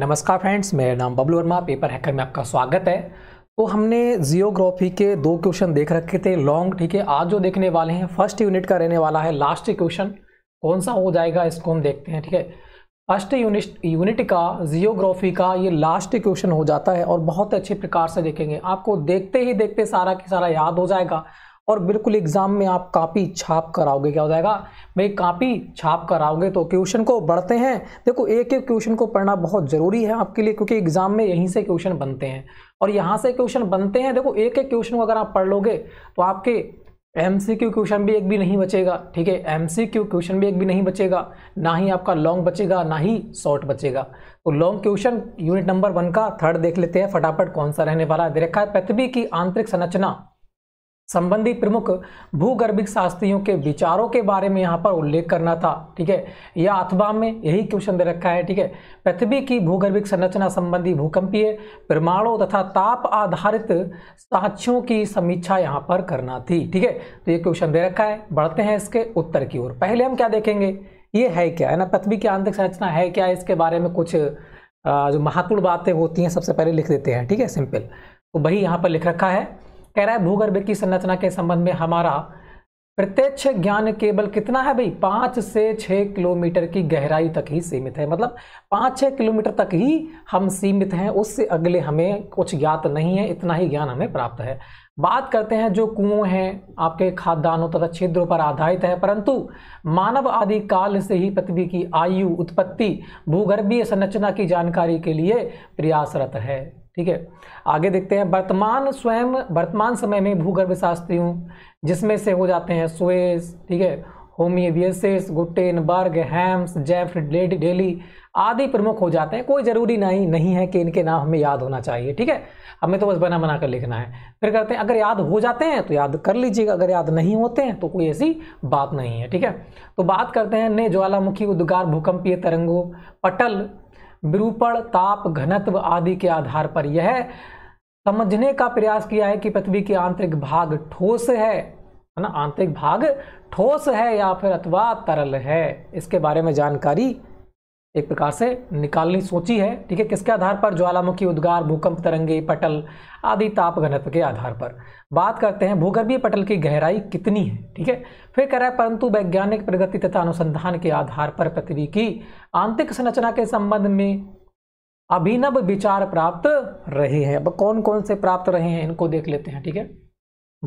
नमस्कार फ्रेंड्स मेरा नाम बबलू वर्मा पेपर हैकर में आपका स्वागत है तो हमने जियोग्राफी के दो क्वेश्चन देख रखे थे लॉन्ग ठीक है आज जो देखने वाले हैं फर्स्ट यूनिट का रहने वाला है लास्ट क्वेश्चन कौन सा हो जाएगा इसको हम देखते हैं ठीक है फर्स्ट यूनिट यूनिट का जियोग्राफी का ये लास्ट क्वेश्चन हो जाता है और बहुत अच्छे प्रकार से देखेंगे आपको देखते ही देखते सारा के सारा याद हो जाएगा और बिल्कुल एग्ज़ाम में आप कापी छाप कराओगे क्या हो जाएगा भाई कापी छाप कराओगे तो क्वेश्चन को बढ़ते हैं देखो एक एक क्वेश्चन को पढ़ना बहुत ज़रूरी है आपके लिए क्योंकि एग्ज़ाम में यहीं से क्वेश्चन बनते हैं और यहाँ से क्वेश्चन बनते हैं देखो एक एक क्वेश्चन को अगर आप पढ़ लोगे तो आपके एम सी क्यू क्वेश्चन भी एक भी नहीं बचेगा ठीक है एम सी क्यू क्वेश्चन भी एक भी नहीं बचेगा ना ही आपका लॉन्ग बचेगा ना ही शॉर्ट बचेगा तो long question unit number one का थर्ड देख लेते हैं फटाफट कौन सा रहने वाला है देखा है पृथ्वी की आंतरिक संरचना संबंधी प्रमुख भूगर्भिक शास्त्रियों के विचारों के बारे में यहाँ पर उल्लेख करना था ठीक है या अथवा में यही क्वेश्चन दे रखा है ठीक है पृथ्वी की भूगर्भिक संरचना संबंधी भूकंपीय प्रमाणों तथा ताप आधारित साक्ष्यों की समीक्षा यहाँ पर करना थी ठीक है तो ये क्वेश्चन दे रखा है बढ़ते हैं इसके उत्तर की ओर पहले हम क्या देखेंगे ये है क्या है ना पृथ्वी की आंतरिक संरचना है क्या इसके बारे में कुछ जो महत्वपूर्ण बातें होती हैं सबसे पहले लिख देते हैं ठीक है सिंपल तो वही यहाँ पर लिख रखा है कह रहा है भूगर्भ की संरचना के संबंध में हमारा प्रत्यक्ष ज्ञान केवल कितना है भाई पाँच से छः किलोमीटर की गहराई तक ही सीमित है मतलब पाँच छः किलोमीटर तक ही हम सीमित हैं उससे अगले हमें कुछ ज्ञात नहीं है इतना ही ज्ञान हमें प्राप्त है बात करते हैं जो कुओं हैं आपके खाद्यान्नों तथा छिद्रों पर आधारित है परंतु मानव आदि काल से ही पृथ्वी की आयु उत्पत्ति भूगर्भीय संरचना की जानकारी के लिए प्रयासरत है ठीक है आगे देखते हैं वर्तमान स्वयं वर्तमान समय में भूगर्भ शास्त्रियों जिसमें से हो जाते हैं स्वेस ठीक है गुटेन बर्ग हैम्स डेड डेली आदि प्रमुख हो जाते हैं कोई ज़रूरी नहीं नहीं है कि इनके नाम हमें याद होना चाहिए ठीक है हमें तो बस बना बना कर लिखना है फिर करते हैं अगर याद हो जाते हैं तो याद कर लीजिएगा अगर याद नहीं होते हैं तो कोई ऐसी बात नहीं है ठीक है तो बात करते हैं ने ज्वालामुखी उद्गार भूकंपीय तरंगों पटल विरूपण ताप घनत्व आदि के आधार पर यह समझने का प्रयास किया है कि पृथ्वी के आंतरिक भाग ठोस है है ना आंतरिक भाग ठोस है या फिर अथवा तरल है इसके बारे में जानकारी एक प्रकार से निकालनी सोची है ठीक है किसके आधार पर ज्वालामुखी उद्गार भूकंप तरंगे पटल आदि ताप घनत्व के आधार पर बात करते हैं भूगर्भीय पटल की गहराई कितनी है ठीक है फिर कह रहा है परंतु वैज्ञानिक प्रगति तथा अनुसंधान के आधार पर पृथ्वी की आंतरिक संरचना के संबंध में अभिनव विचार प्राप्त रहे हैं अब कौन कौन से प्राप्त रहे हैं इनको देख लेते हैं ठीक है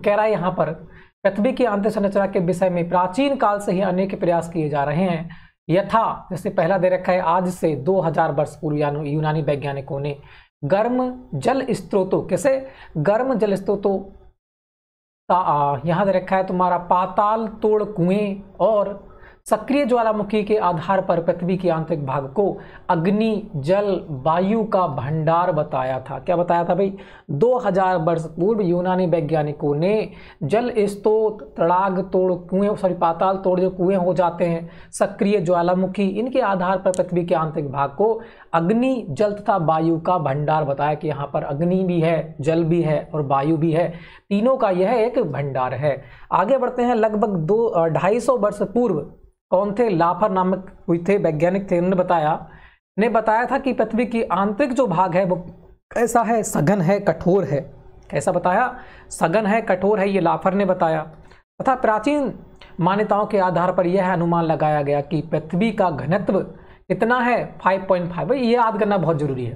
कह रहा है यहाँ पर पृथ्वी की आंतरिक संरचना के विषय में प्राचीन काल से ही अनेक प्रयास किए जा रहे हैं यथा जैसे पहला दे रखा है आज से 2000 वर्ष पूर्व यूनानी वैज्ञानिकों ने गर्म जल स्त्रोतों कैसे गर्म जल स्त्रोतों का यहाँ दे रखा है तुम्हारा पाताल तोड़ कुएं और सक्रिय ज्वालामुखी के आधार पर पृथ्वी के आंतरिक भाग को अग्नि जल वायु का भंडार बताया था क्या बताया था भाई 2000 वर्ष पूर्व यूनानी वैज्ञानिकों ने जल स्त्रोत तड़ाग तोड़ कुएं सॉरी पाताल तोड़ जो कुएं हो जाते हैं सक्रिय ज्वालामुखी इनके आधार पर पृथ्वी के आंतरिक भाग को अग्नि जल तथा वायु का भंडार बताया कि यहाँ पर अग्नि भी है जल भी है और वायु भी है तीनों का यह एक भंडार है आगे बढ़ते हैं लगभग दो ढाई सौ वर्ष पूर्व कौन थे लाफर नामक हुई थे वैज्ञानिक थे उन्होंने बताया ने बताया था कि पृथ्वी की आंतरिक जो भाग है वो कैसा है सघन है कठोर है कैसा बताया सघन है कठोर है ये लाफर ने बताया तथा प्राचीन मान्यताओं के आधार पर यह अनुमान लगाया गया कि पृथ्वी का घनत्व कितना है 5.5 है ये याद करना बहुत जरूरी है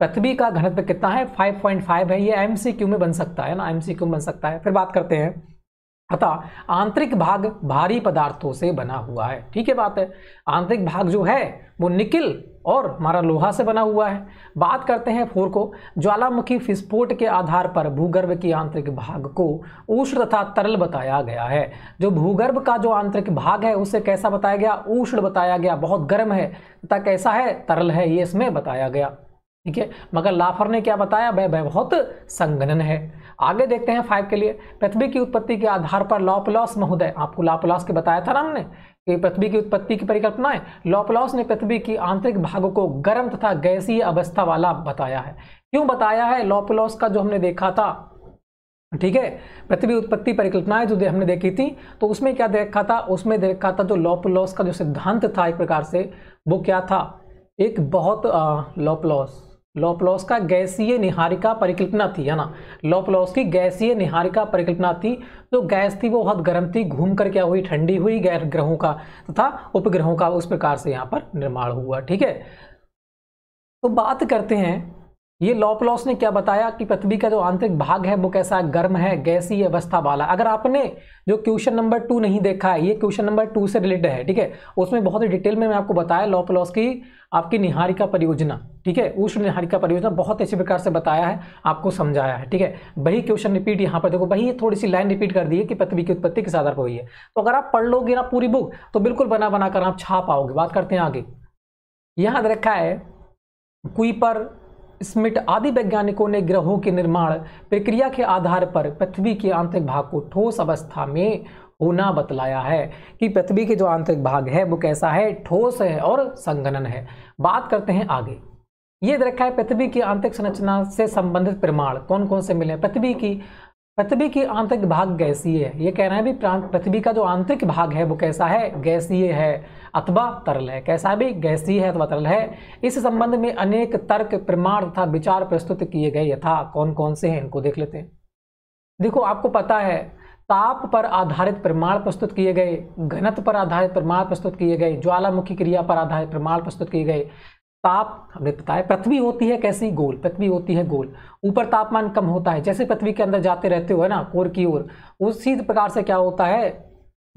पृथ्वी का घनत्व कितना है 5.5 है ये एम में बन सकता है ना एम में बन सकता है फिर बात करते हैं अतः आंतरिक भाग भारी पदार्थों से बना हुआ है ठीक है बात है आंतरिक भाग जो है वो निकिल और हमारा लोहा से बना हुआ है बात करते हैं फोर को ज्वालामुखी विस्फोट के आधार पर भूगर्भ की आंतरिक भाग को उष्ण तथा तरल बताया गया है जो भूगर्भ का जो आंतरिक भाग है उसे कैसा बताया गया उष्ण बताया गया बहुत गर्म है तथा कैसा है तरल है ये इसमें बताया गया ठीक है मगर लाफर ने क्या बताया वह बहुत संगनन है आगे देखते हैं फाइव के लिए पृथ्वी की उत्पत्ति के आधार पर लॉपलॉस महोदय आपको लॉपलॉस के बताया था ना हमने कि पृथ्वी की उत्पत्ति की परिकल्पनाएं लॉपलॉस ने पृथ्वी की आंतरिक भागों को गर्म तथा गैसीय अवस्था वाला बताया है क्यों बताया है लॉपलॉस का जो हमने देखा था ठीक है पृथ्वी उत्पत्ति परिकल्पनाएं जो हमने देखी थी तो उसमें क्या देखा था उसमें देखा था जो लॉपलॉस का जो सिद्धांत था एक प्रकार से वो क्या था एक बहुत लॉपलॉस लोपलॉस का गैसीय निहारिका परिकल्पना थी है ना लोपलोस की गैसीय निहारिका परिकल्पना थी जो तो गैस थी वो बहुत गर्म थी घूम कर क्या हुई ठंडी हुई गैर ग्रहों का तथा तो उपग्रहों का उस प्रकार से यहाँ पर निर्माण हुआ ठीक है तो बात करते हैं ये लॉपलॉस ने क्या बताया कि पृथ्वी का जो आंतरिक भाग है वो कैसा है गर्म है गैसी अवस्था वाला अगर आपने जो क्वेश्चन नंबर टू नहीं देखा है ये क्वेश्चन नंबर टू से रिलेटेड है ठीक है उसमें बहुत ही डिटेल में मैं आपको बताया लॉपलॉस की आपकी निहारिका परियोजना ठीक है उष्ण निहारिका परियोजना बहुत अच्छी प्रकार से बताया है आपको समझाया है ठीक है वही क्वेश्चन रिपीट यहाँ पर देखो वही थोड़ी सी लाइन रिपीट कर दी है कि पृथ्वी की उत्पत्ति किस आधार पर हुई है तो अगर आप पढ़ लोगे ना पूरी बुक तो बिल्कुल बना बनाकर आप छा पाओगे बात करते हैं आगे यहाँ रखा है कुई पर स्मिट आदि वैज्ञानिकों ने ग्रहों के निर्माण प्रक्रिया के आधार पर पृथ्वी के आंतरिक भाग को ठोस अवस्था में होना बतलाया है कि पृथ्वी के जो आंतरिक भाग है वो कैसा है ठोस है और संगणन है बात करते हैं आगे ये रखा है पृथ्वी की आंतरिक संरचना से संबंधित प्रमाण कौन कौन से मिले पृथ्वी की पृथ्वी की आंतरिक भाग गैसीय है ये कह रहे हैं भी पृथ्वी का जो आंतरिक भाग है वो कैसा है गैसीय है अथवा तरल है कैसा भी गैसीय है अथवा तरल है इस संबंध में अनेक तर्क प्रमाण तथा विचार प्रस्तुत किए गए यथा कौन कौन से हैं इनको देख लेते हैं देखो आपको पता है ताप पर आधारित प्रमाण प्रस्तुत किए गए घनत्व पर आधारित प्रमाण प्रस्तुत किए गए ज्वालामुखी क्रिया पर आधारित प्रमाण प्रस्तुत किए गए ताप हमने बताया पृथ्वी होती है कैसी गोल पृथ्वी होती है गोल ऊपर तापमान कम होता है जैसे पृथ्वी के अंदर जाते रहते हो है ना कोर की ओर उसी प्रकार से क्या होता है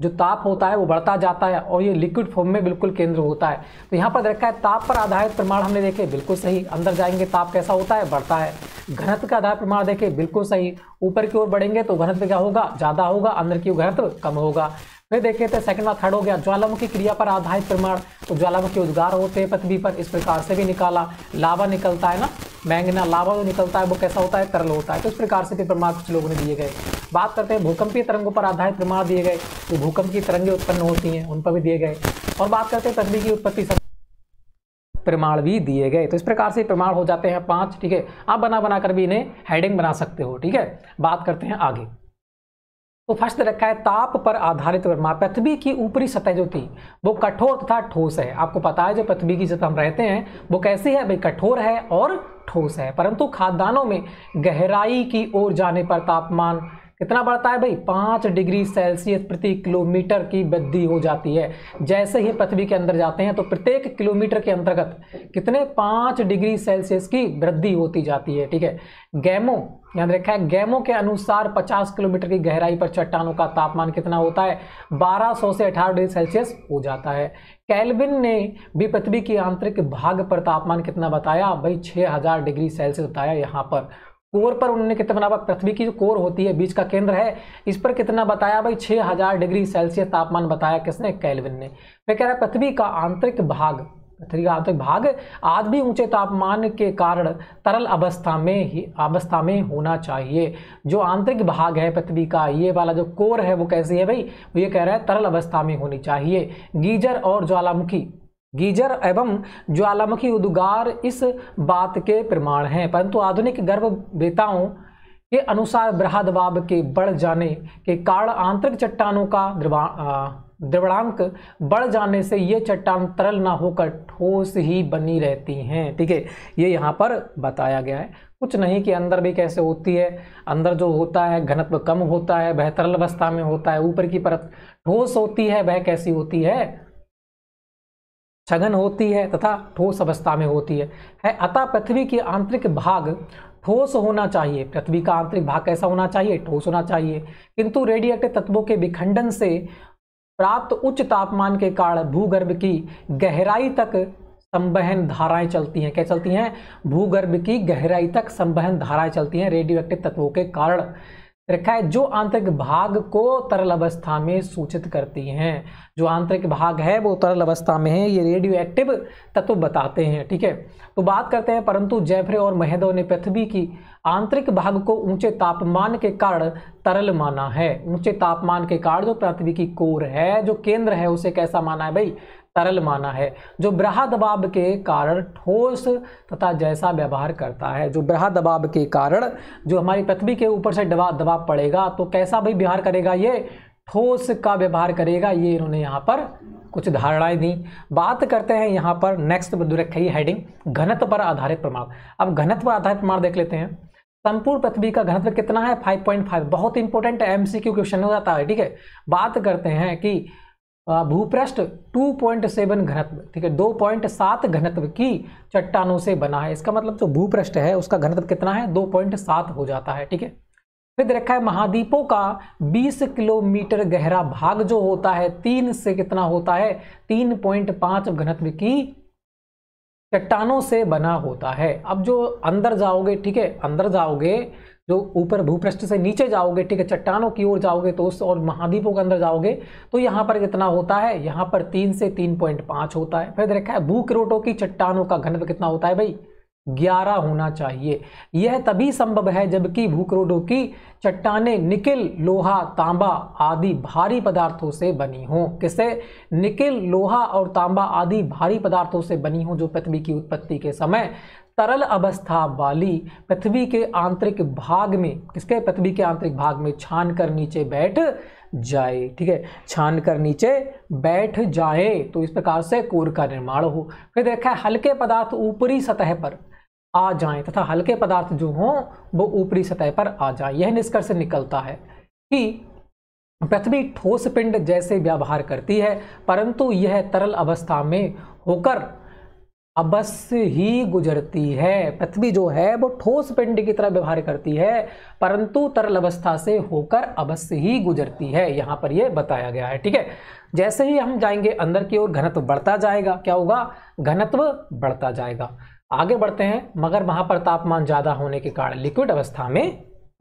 जो ताप होता है वो बढ़ता जाता है और ये लिक्विड फॉर्म में बिल्कुल केंद्र होता है तो यहाँ पर रखा है ताप पर आधारित प्रमाण हमने देखे बिल्कुल सही अंदर जाएंगे ताप कैसा होता है बढ़ता है घनत्व का आधार प्रमाण देखे बिल्कुल सही ऊपर की ओर बढ़ेंगे तो घनत्व क्या होगा ज़्यादा होगा अंदर की ओर घनत्व कम होगा फिर देखे थे सेकंड और थर्ड हो गया ज्वालामुखी क्रिया पर आधारित प्रमाण तो ज्वालामुखी उद्गार होते हैं पृथ्वी पर इस प्रकार से भी निकाला लावा निकलता है ना मैंगना लावा जो निकलता है वो कैसा होता है तरल होता है तो इस प्रकार से भी प्रमाण कुछ लोगों ने दिए गए बात करते हैं भूकंपीय तरंगों पर आधारित प्रमाण दिए गए तो भूकंप की तरंगें उत्पन्न होती हैं उन पर भी दिए गए और बात करते हैं पृथ्वी की उत्पत्ति प्रमाण भी दिए गए तो इस प्रकार से प्रमाण हो जाते हैं पाँच ठीक है आप बना बना कर भी इन्हें हेडिंग बना सकते हो ठीक है बात करते हैं आगे तो फर्स्ट रखा है ताप पर आधारित वर्मा पृथ्वी की ऊपरी सतह जो थी वो कठोर तथा ठोस है आपको पता है जो पृथ्वी की सतह हम रहते हैं वो कैसी है भाई कठोर है और ठोस है परंतु खाद्यान्नों में गहराई की ओर जाने पर तापमान कितना बढ़ता है भाई पाँच डिग्री सेल्सियस प्रति किलोमीटर की वृद्धि हो जाती है जैसे ही पृथ्वी के अंदर जाते हैं तो प्रत्येक किलोमीटर के अंतर्गत कितने पाँच डिग्री सेल्सियस की वृद्धि होती जाती है ठीक है गैमो याद रखा है गैमो के अनुसार 50 किलोमीटर की गहराई पर चट्टानों का तापमान कितना होता है 1200 से 18 डिग्री सेल्सियस हो जाता है कैलविन ने भी पृथ्वी के आंतरिक भाग पर तापमान कितना बताया भाई 6000 डिग्री सेल्सियस बताया यहाँ पर कोर पर उन्होंने कितना बनाया पृथ्वी की जो कोर होती है बीच का केंद्र है इस पर कितना बताया भाई 6000 डिग्री सेल्सियस तापमान बताया किसने कैलविन ने फिर कह रहा है पृथ्वी का आंतरिक भाग पृथ्वी का आंतरिक भाग आज भी ऊंचे तापमान के कारण तरल अवस्था में ही अवस्था में होना चाहिए जो आंतरिक भाग है पृथ्वी का ये वाला जो कोर है वो कैसी है भाई वो ये कह रहा है तरल अवस्था में होनी चाहिए गीजर और ज्वालामुखी गीजर एवं ज्वालामुखी उद्गार इस बात के प्रमाण हैं परंतु आधुनिक गर्भवेताओं के अनुसार बृहा दबाव के बढ़ जाने के कारण आंतरिक चट्टानों का द्रवणांक बढ़ जाने से ये चट्टान तरल ना होकर ठोस ही बनी रहती हैं ठीक है ये यहाँ पर बताया गया है कुछ नहीं कि अंदर भी कैसे होती है अंदर जो होता है घनत्व कम होता है वह तरल अवस्था में होता है ऊपर की परत ठोस होती है वह कैसी होती है छगन होती है तथा ठोस अवस्था में होती है, है अतः पृथ्वी के आंतरिक भाग ठोस होना चाहिए पृथ्वी का आंतरिक भाग कैसा होना चाहिए ठोस होना चाहिए किंतु रेडिएटिव तत्वों के विखंडन से प्राप्त उच्च तापमान के कारण भूगर्भ की गहराई तक संबहन धाराएं चलती हैं क्या चलती हैं भूगर्भ की गहराई तक संबहन धाराएं चलती हैं रेडियो तत्वों के कारण रखा है जो आंतरिक भाग को तरल अवस्था में सूचित करती हैं जो आंतरिक भाग है वो तरल अवस्था में है ये रेडियो एक्टिव तत्व बताते हैं ठीक है तो बात करते हैं परंतु जयफ्रे और महेदो ने पृथ्वी की आंतरिक भाग को ऊंचे तापमान के कारण तरल माना है ऊंचे तापमान के कारण जो पृथ्वी की कोर है जो केंद्र है उसे कैसा माना है भाई तरल माना है जो ब्रहा दबाव के कारण ठोस तथा जैसा व्यवहार करता है जो ब्रहा दबाव के कारण जो हमारी पृथ्वी के ऊपर से दबाव दबाव पड़ेगा तो कैसा भाई व्यवहार करेगा ये ठोस का व्यवहार करेगा ये इन्होंने यहाँ पर कुछ धारणाएं दी बात करते हैं यहाँ पर नेक्स्ट रखी हेडिंग घनत्व पर आधारित प्रमाण अब घनत्व पर आधारित प्रमाण देख लेते हैं संपूर्ण पृथ्वी का घनत्व कितना है 5.5 बहुत important M C Q question हो जाता है ठीक है बात करते हैं कि भूपृष्ठ 2.7 घनत्व ठीक है 2.7 घनत्व की चट्टानों से बना है इसका मतलब जो भूपृष्ठ है उसका घनत्व कितना है 2.7 हो जाता है ठीक है फिर रखा है महाद्वीपों का 20 किलोमीटर गहरा भाग जो होता है तीन से कितना होता है 3.5 घनत्व की चट्टानों से बना होता है अब जो अंदर जाओगे ठीक है अंदर जाओगे जो ऊपर भूपृष्ठ से नीचे जाओगे ठीक है चट्टानों की ओर जाओगे तो उस और महाद्वीपों के अंदर जाओगे तो यहाँ पर कितना होता है यहाँ पर तीन से तीन पॉइंट पाँच होता है फिर देखा है भूक्रोटों की चट्टानों का घनत्व कितना होता है भाई ग्यारह होना चाहिए यह तभी संभव है जबकि भूखरोडों की चट्टाने निकिल लोहा तांबा आदि भारी पदार्थों से बनी हों किसे निकिल लोहा और तांबा आदि भारी पदार्थों से बनी हों जो पृथ्वी की उत्पत्ति के समय तरल अवस्था वाली पृथ्वी के आंतरिक भाग में किसके पृथ्वी के आंतरिक भाग में छान कर नीचे बैठ जाए ठीक है छान कर नीचे बैठ जाए तो इस प्रकार से कोर का निर्माण हो फिर देखा है हल्के पदार्थ ऊपरी सतह पर आ जाएं तथा हल्के पदार्थ जो हों वो ऊपरी सतह पर आ जाएं यह निष्कर्ष निकलता है कि पृथ्वी ठोस पिंड जैसे व्यवहार करती है परंतु यह तरल अवस्था में होकर अवश्य ही गुजरती है पृथ्वी जो है वो ठोस पिंड की तरह व्यवहार करती है परंतु तरल अवस्था से होकर अवश्य ही गुजरती है यहाँ पर यह बताया गया है ठीक है जैसे ही हम जाएंगे अंदर की ओर घनत्व बढ़ता जाएगा क्या होगा घनत्व बढ़ता जाएगा आगे बढ़ते हैं मगर वहां पर तापमान ज़्यादा होने के कारण लिक्विड अवस्था में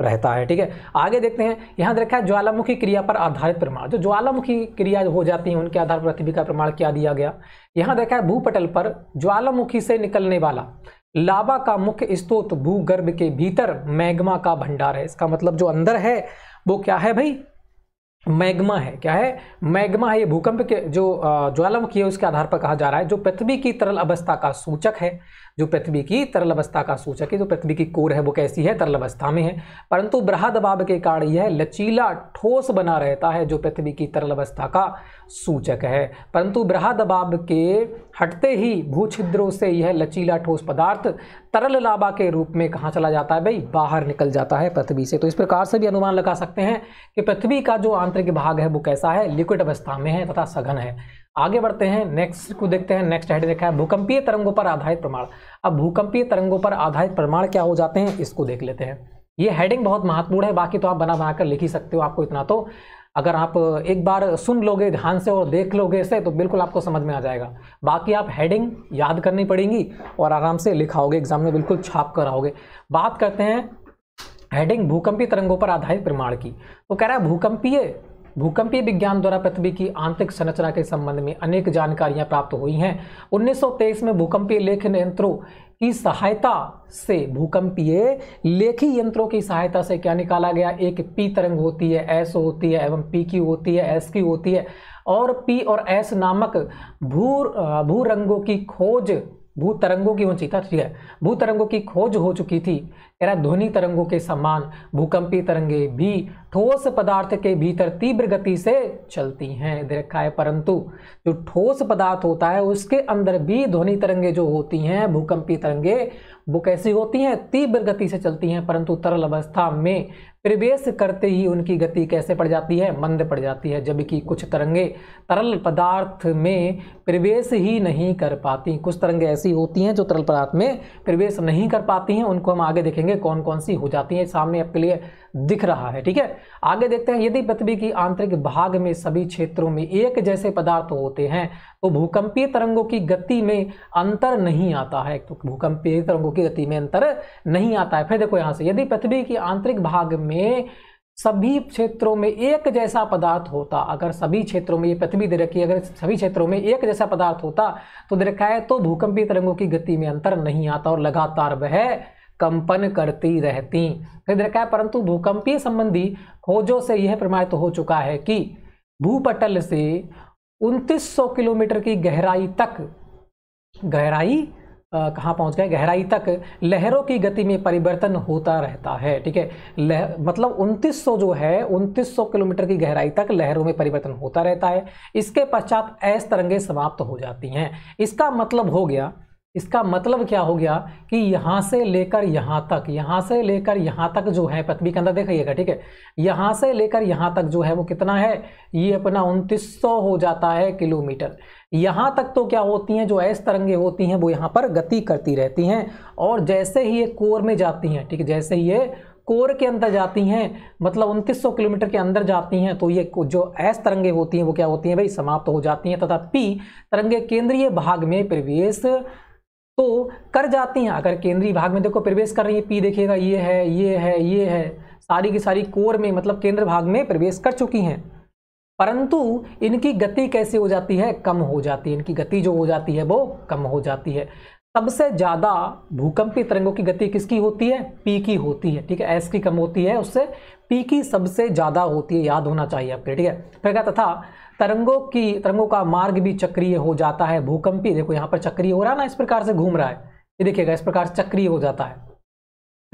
रहता है ठीक है आगे देखते हैं यहां देखा है ज्वालामुखी क्रिया पर आधारित प्रमाण जो ज्वालामुखी क्रिया हो जाती है उनके आधार पर पृथ्वी का प्रमाण क्या दिया गया यहां देखा है भूपटल पर ज्वालामुखी से निकलने वाला लावा का मुख्य स्त्रोत भूगर्भ के भीतर मैग्मा का भंडार है इसका मतलब जो अंदर है वो क्या है भाई मैग्मा है क्या है मैग्मा है ये भूकंप के जो ज्वालामुखी है उसके आधार पर कहा जा रहा है जो पृथ्वी की तरल अवस्था का सूचक है जो पृथ्वी की तरल अवस्था का सूचक है जो पृथ्वी की कोर है वो कैसी है तरल अवस्था में है परंतु ब्रह दबाव के कारण यह लचीला ठोस बना रहता है जो पृथ्वी की तरल अवस्था का सूचक है परंतु ब्रह दबाव के हटते ही भूछिद्रों से यह लचीला ठोस पदार्थ तरल लाभा के रूप में कहाँ चला जाता है भाई बाहर निकल जाता है पृथ्वी से तो इस प्रकार से भी अनुमान लगा सकते हैं कि पृथ्वी का जो आंतरिक भाग है वो कैसा है लिक्विड अवस्था में है तथा सघन है आगे बढ़ते हैं नेक्स्ट को देखते हैं नेक्स्ट हेड देखा है भूकंपीय तरंगों पर आधारित प्रमाण अब भूकंपीय तरंगों पर आधारित प्रमाण क्या हो जाते हैं इसको देख लेते हैं ये हेडिंग बहुत महत्वपूर्ण है बाकी तो आप बना बनाकर लिख ही सकते हो आपको इतना तो अगर आप एक बार सुन लोगे ध्यान से और देख लोगे इसे तो बिल्कुल आपको समझ में आ जाएगा बाकी आप हेडिंग याद करनी पड़ेगी और आराम से लिखाओगे एग्जाम में बिल्कुल छाप कर आओगे बात करते हैं हेडिंग भूकंपीय तरंगों पर आधारित प्रमाण की तो कह रहा है भूकंपीय भूकंपीय विज्ञान द्वारा पृथ्वी की आंतरिक संरचना के संबंध में अनेक जानकारियां प्राप्त हुई हैं 1923 में भूकंपीय लेखन यंत्रों की सहायता से भूकंपीय लेखी यंत्रों की सहायता से क्या निकाला गया एक पी तरंग होती है एस होती है एवं पी की होती है एस की होती है और पी और एस नामक भू भू रंगों की खोज भू तरंगों की होनी था ठीक है भू तरंगों की खोज हो चुकी थी एरा ध्वनि तरंगों के समान भूकंपी तरंगे भी ठोस पदार्थ के भीतर तीव्र गति से चलती हैं दे रखा है परंतु जो ठोस पदार्थ होता है उसके अंदर भी ध्वनि तरंगे जो होती हैं भूकंपी तरंगे वो कैसी होती हैं तीव्र गति से चलती हैं परंतु तरल अवस्था में प्रवेश करते ही उनकी गति कैसे पड़ जाती है मंद पड़ जाती है जबकि कुछ तरंगे तरल पदार्थ में प्रवेश ही नहीं कर पाती कुछ तरंगे ऐसी होती हैं जो तरल पदार्थ में प्रवेश नहीं कर पाती हैं उनको हम आगे देखेंगे देखेंगे कौन कौन सी हो जाती है सामने आपके लिए दिख रहा है ठीक है आगे देखते हैं यदि पृथ्वी की आंतरिक भाग में सभी क्षेत्रों में एक जैसे पदार्थ होते हैं तो भूकंपीय तरंगों की गति में अंतर नहीं आता है तो भूकंपीय तरंगों की गति में अंतर नहीं आता है फिर देखो यहाँ से यदि पृथ्वी की आंतरिक भाग में सभी क्षेत्रों में एक जैसा पदार्थ होता अगर सभी क्षेत्रों में ये पृथ्वी दे रखी अगर सभी क्षेत्रों में एक जैसा पदार्थ होता तो दे रखा है तो भूकंपीय तरंगों की गति में अंतर नहीं आता और लगातार वह कंपन करती रहती फिर रखा परंतु भूकंपीय संबंधी खोजों से यह प्रमाणित हो चुका है कि भूपटल से 2900 किलोमीटर की गहराई तक गहराई कहाँ पहुँच गए गहराई तक लहरों की गति में परिवर्तन होता रहता है ठीक है लह मतलब 2900 जो है 2900 किलोमीटर की गहराई तक लहरों में परिवर्तन होता रहता है इसके पश्चात ऐस तरंगे समाप्त हो जाती हैं इसका मतलब हो गया इसका मतलब क्या हो गया कि यहाँ से लेकर यहाँ तक यहाँ से लेकर यहाँ तक जो है पृथ्वी के अंदर देखिएगा ठीक है यहाँ से लेकर यहाँ तक जो है वो कितना है ये अपना उनतीस हो जाता है किलोमीटर यहाँ तक तो क्या होती हैं जो ऐस तरंगे होती हैं वो यहाँ पर गति करती रहती हैं और जैसे ही ये कोर में जाती हैं ठीक है जैसे ही ये कोर के अंदर जाती हैं मतलब 2900 किलोमीटर के अंदर जाती हैं तो ये जो एस तरंगे होती हैं वो क्या होती हैं भाई समाप्त तो हो जाती हैं तथा पी तरंगे केंद्रीय भाग में प्रवेश तो कर जाती हैं अगर केंद्रीय भाग में देखो प्रवेश कर रही है पी देखिएगा ये है ये है ये है सारी की सारी कोर में मतलब केंद्र भाग में प्रवेश कर चुकी हैं परंतु इनकी गति कैसे हो जाती है कम हो जाती है इनकी गति जो हो जाती है वो कम हो जाती है सबसे ज़्यादा भूकंपी तरंगों की गति किसकी होती है पी की होती है ठीक है एस की कम होती है उससे पी की सबसे ज़्यादा होती है याद होना चाहिए आपके ठीक है फिर क्या तथा तरंगों की तरंगों का मार्ग भी चक्रीय हो जाता है भूकंपी देखो यहाँ पर चक्रीय हो रहा है ना इस प्रकार से घूम रहा है ये देखिएगा इस प्रकार से चक्रीय हो जाता है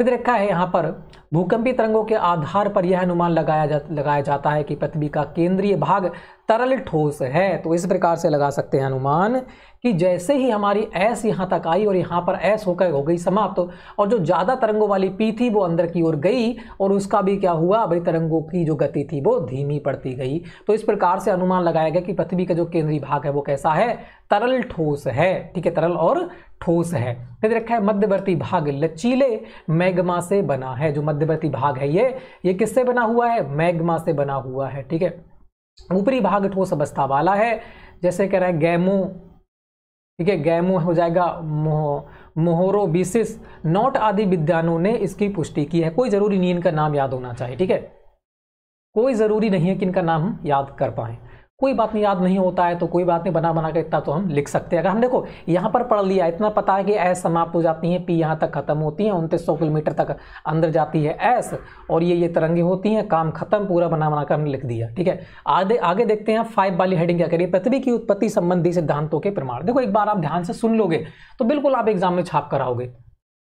फिर रखा है यहाँ पर भूकंपी तरंगों के आधार पर यह अनुमान लगाया जा लगाया जाता है कि पृथ्वी का केंद्रीय भाग तरल ठोस है तो इस प्रकार से लगा सकते हैं अनुमान कि जैसे ही हमारी एस यहाँ तक आई और यहाँ पर एस होकर हो गई समाप्त तो, और जो ज़्यादा तरंगों वाली पी थी वो अंदर की ओर गई और उसका भी क्या हुआ भाई तरंगों की जो गति थी वो धीमी पड़ती गई तो इस प्रकार से अनुमान लगाया गया कि पृथ्वी का जो केंद्रीय भाग है वो कैसा है तरल ठोस है ठीक है तरल और ठोस है फिर रखा है मध्यवर्ती भाग लचीले मैग्मा से बना है जो मध्यवर्ती भाग है ये ये किससे बना हुआ है मैग्मा से बना हुआ है ठीक है ऊपरी भाग ठोस अवस्था वाला है जैसे कह रहे हैं गैमो ठीक है गैमो हो जाएगा मोह मोहरो बीसिस नॉट आदि विद्वानों ने इसकी पुष्टि की है कोई ज़रूरी नहीं इनका नाम याद होना चाहिए ठीक है कोई ज़रूरी नहीं है कि इनका नाम हम याद कर पाए कोई बात नहीं याद नहीं होता है तो कोई बात नहीं बना बना के इतना तो हम लिख सकते हैं अगर हम देखो यहाँ पर पढ़ लिया इतना पता है कि एस समाप्त हो जाती है पी यहाँ तक खत्म होती है उनतीस सौ किलोमीटर तक अंदर जाती है एस और ये ये तरंगे होती हैं काम खत्म पूरा बना बना कर हमने लिख दिया ठीक है आगे आगे देखते हैं फाइव वाली हेडिंग क्या करिए पृथ्वी की उत्पत्ति संबंधी सिद्धांतों के प्रमाण देखो एक बार आप ध्यान से सुन लोगे तो बिल्कुल आप एग्जाम में छाप कराओगे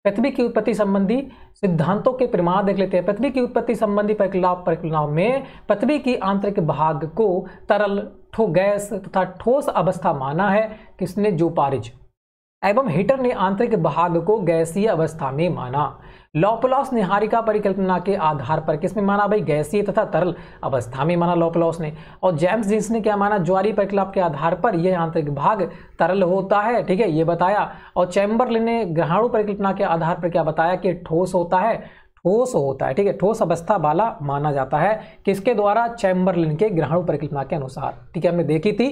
पृथ्वी की उत्पत्ति संबंधी सिद्धांतों के प्रमाण देख लेते हैं पृथ्वी की उत्पत्ति संबंधी परिकलाप परिकलाओं में पृथ्वी की आंतरिक भाग को तरल ठो गैस तथा ठोस अवस्था माना है किसने जो पारिज एवं हीटर ने आंतरिक भाग को गैसीय अवस्था में माना लॉपलॉस निहारिका परिकल्पना के आधार पर किसमें माना भाई गैसीय तथा तरल अवस्था में माना लॉपलॉस ने और जेम्स जींस ने क्या माना ज्वारी परिकल्प के आधार पर यह आंतरिक भाग तरल होता है ठीक है ये बताया और चैम्बरलिन ने ग्रहाणु परिकल्पना के आधार पर क्या बताया कि ठोस होता है ठोस होता है ठीक है ठोस अवस्था वाला माना जाता है किसके द्वारा चैम्बरलिन के ग्रहाणु परिकल्पना के अनुसार ठीक है हमने देखी थी